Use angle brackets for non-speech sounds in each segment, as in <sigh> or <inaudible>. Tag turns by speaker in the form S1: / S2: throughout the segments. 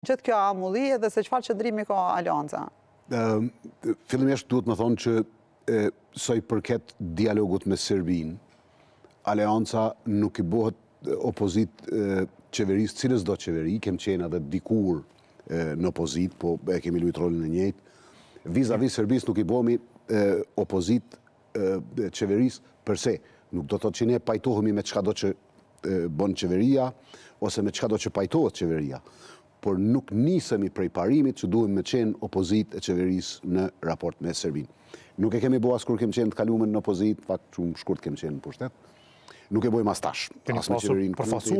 S1: që të kjo amulli edhe se që falë ka ndrimi ko alianza?
S2: Ehm, Filimesh duhet më thonë që soj përket dialogut me Serbin, alianca nuk i bohet opozit qeverisë, cilës do qeveri, kem qena dhe dikur në opozit, po e kemi lujtë rolin e njëjtë, vis-a-vis Serbisë nuk i bomi opozit qeverisë përse. Nuk do të të ne pajtohemi me qka do që bon qeveria, ose me qka do që pajtohet qeveria por nuk nisemi prej parimit që duhem me qenë opozit e qeveris në raport me Serbin. Nuk e kemi bo asë kur kemi qenë të kalumen në opozit, fakt që shkurt kemi qenë në pushtet. Nuk e bojmë as tash. As me qeverin kurti.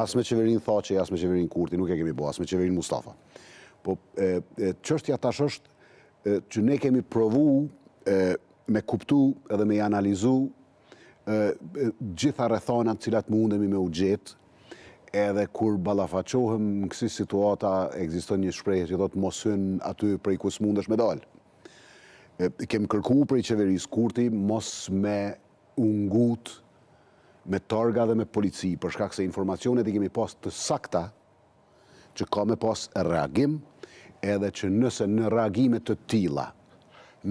S2: As me qeverin thaqe, as me qeverin kurti. Nuk e kemi bo, as me qeverin Mustafa. Po, qështja tash është që ne kemi provu me kuptu edhe me analizu gjitha rethonat cilat mundemi me u gjetë edhe kur balafaqohëm në kësi situata, egzistën një shprejhe që do të mosën aty për i mund është me dalë. Kemë kërku për i qeverisë kurti, mos me ungut, me targa dhe me polici, përshkak se informacionet i kemi pas të sakta, që ka me pas reagim, edhe që nëse në reagimet të tila,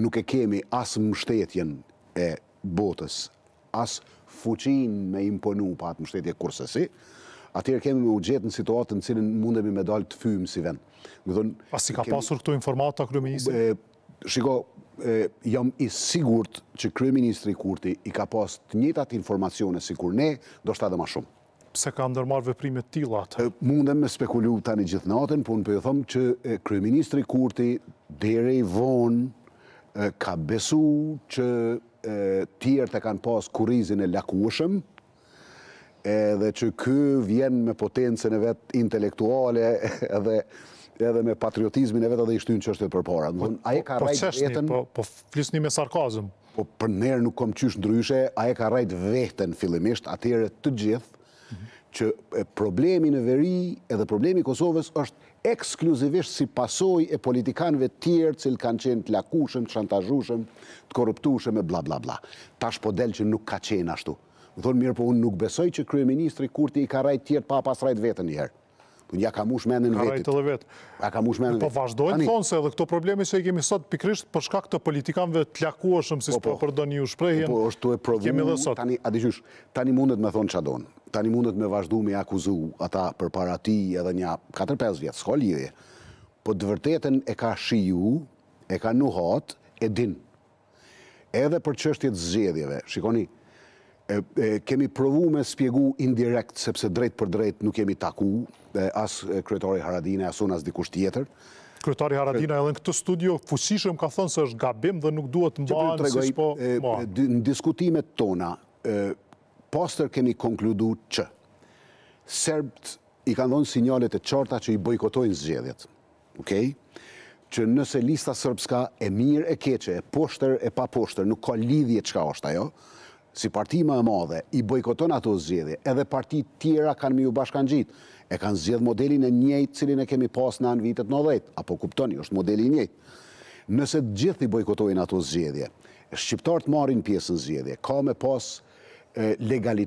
S2: nuk e kemi asë mështetjen e botës, asë fuqin me imponu pa atë mështetje kursësi, atyre kemi me u gjetë në situatën në cilin mundemi me dalë të fymë si vend. Më dhënë... A
S1: si ka pasur këto informata a kryeministri?
S2: Shiko, jam i sigurt që kryeministri Kurti i ka pas të njëtat informacione
S1: si kur ne, do shta dhe ma shumë. Pse ka ndërmarve veprime tila atë? Mundem me spekulu tani
S2: një gjithë natën, po në përëthom po që kryeministri Kurti dere i vonë ka besu që tjerë të kanë pas kurizin e lakushëm, edhe që ky vjen me potencën e vet intelektuale <laughs> edhe edhe me patriotizmin e vet edhe i shtyn çështën përpara. Do të thonë, ai po, ka po rrit veten. Po
S1: po flisni me sarkazëm.
S2: Po për ndër nuk kam qysh ndryshe, ai ka rrit vetën fillimisht, atyre të gjithë që problemi në veri edhe problemi i Kosovës është ekskluzivisht si pasojë e politikanëve të tjerë, cilë kanë qenë të lakushëm, të shantazhushëm, të korruptushëm e bla bla bla. Tash po del që nuk ka qenë ashtu. Më thonë mirë, po unë nuk besoj që kryeministri Kurti i ka rajt tjertë pa pas rajt vetën njerë. Unë ja ka mush menë në vetit. Ka rajt edhe vetë. Ja ka mush menë në po vetit. Po vazhdojnë të thonë
S1: se edhe këto probleme që i kemi sot pikrisht përshka këto politikanve të lakuashëm si s'po po, po. përdo një u shprejhen. Po, është tu e provu. Kemi dhe sot. A
S2: di tani mundet me thonë që adonë. Tani mundet me vazhdu me akuzu ata për para ti edhe një 4-5 vjetë, s'ko lidhje. Po të vërtetën e ka shiju, e ka nuhat, e din. Edhe për qështjet zgjedhjeve. Shikoni, kemi provu me spjegu indirekt, sepse drejt për drejt nuk kemi taku, as kryetori Haradina, as unë, as dikush tjetër.
S1: Kryetori Haradina, edhe në këtë studio, fusishëm ka thënë se është gabim dhe nuk duhet mba në
S2: shpo mba. Në diskutimet tona, poster kemi konkludu që Serbët i kanë dhënë sinjalet e qarta që i bojkotojnë zgjedhjet. Okej? që nëse lista sërpska e mirë e keqe, e poshtër e pa poshtër, nuk ka lidhje qka është ajo, si parti më e madhe i bojkoton ato zgjedhje, edhe parti tjera kanë mi u bashkan gjitë, e kanë zjedhe modelin e njëjtë cilin e kemi pas në anë vitet në dhejtë, apo kuptoni, është modelin njëjtë. Nëse gjithë i bojkotojnë ato zgjedhje, shqiptartë marrin pjesë në zjedhe, ka me pas legalitet,